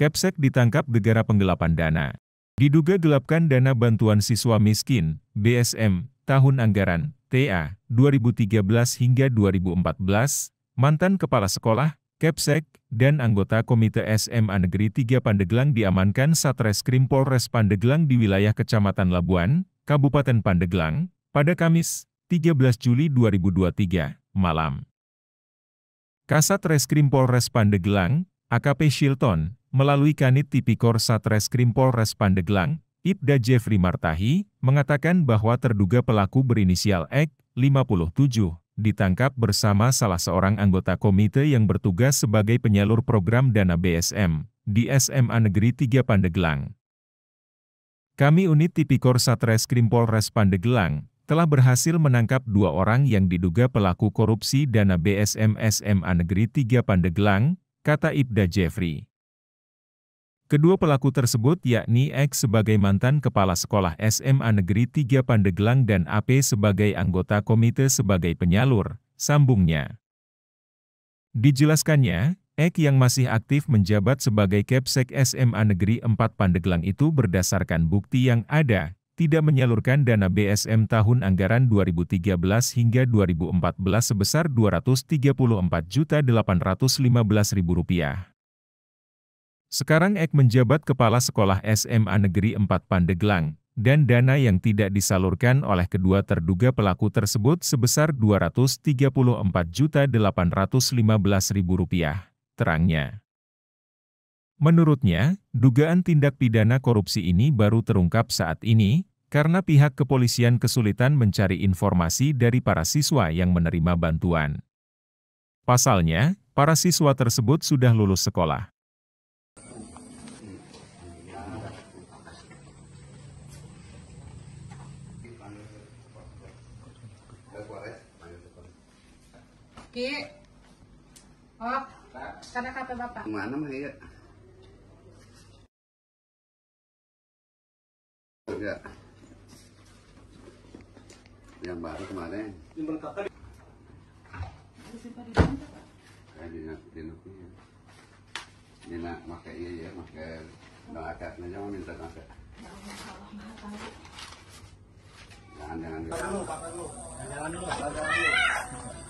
Kepsek ditangkap gegara penggelapan dana. Diduga gelapkan dana bantuan siswa miskin, BSM, tahun anggaran, TA, 2013 hingga 2014, mantan kepala sekolah, Kepsek, dan anggota Komite SMA Negeri 3 Pandeglang diamankan Satreskrim Polres Pandeglang di wilayah Kecamatan Labuan, Kabupaten Pandeglang, pada Kamis, 13 Juli 2023, malam. Kasat Reskrim Polres Pandeglang, AKP Shilton, Melalui Kanit Tipikor Satreskrim Polres Pandeglang, Ibda Jeffrey Martahi, mengatakan bahwa terduga pelaku berinisial X, 57, ditangkap bersama salah seorang anggota komite yang bertugas sebagai penyalur program dana BSM di SMA Negeri 3 Pandeglang. Kami unit Tipikor Satreskrim Polres Pandeglang, telah berhasil menangkap dua orang yang diduga pelaku korupsi dana BSM SMA Negeri 3 Pandeglang, kata Ibda Jeffrey. Kedua pelaku tersebut yakni X sebagai mantan kepala sekolah SMA Negeri 3 Pandeglang dan AP sebagai anggota komite sebagai penyalur, sambungnya. Dijelaskannya, Ek yang masih aktif menjabat sebagai Kepsek SMA Negeri 4 Pandeglang itu berdasarkan bukti yang ada, tidak menyalurkan dana BSM tahun anggaran 2013 hingga 2014 sebesar Rp234.815.000. Sekarang Ek menjabat kepala sekolah SMA Negeri 4 Pandeglang, dan dana yang tidak disalurkan oleh kedua terduga pelaku tersebut sebesar Rp234.815.000, terangnya. Menurutnya, dugaan tindak pidana korupsi ini baru terungkap saat ini, karena pihak kepolisian kesulitan mencari informasi dari para siswa yang menerima bantuan. Pasalnya, para siswa tersebut sudah lulus sekolah. Ki. Oh, karena kape bapak. Mana mah Ya. Yang baru kemarin. Yang berkata. Kayak Dina ya. pakai iya ya, pakai nggak ada, nanya mau minta nggak Jangan jangan. Jangan dulu, jangan dulu, jangan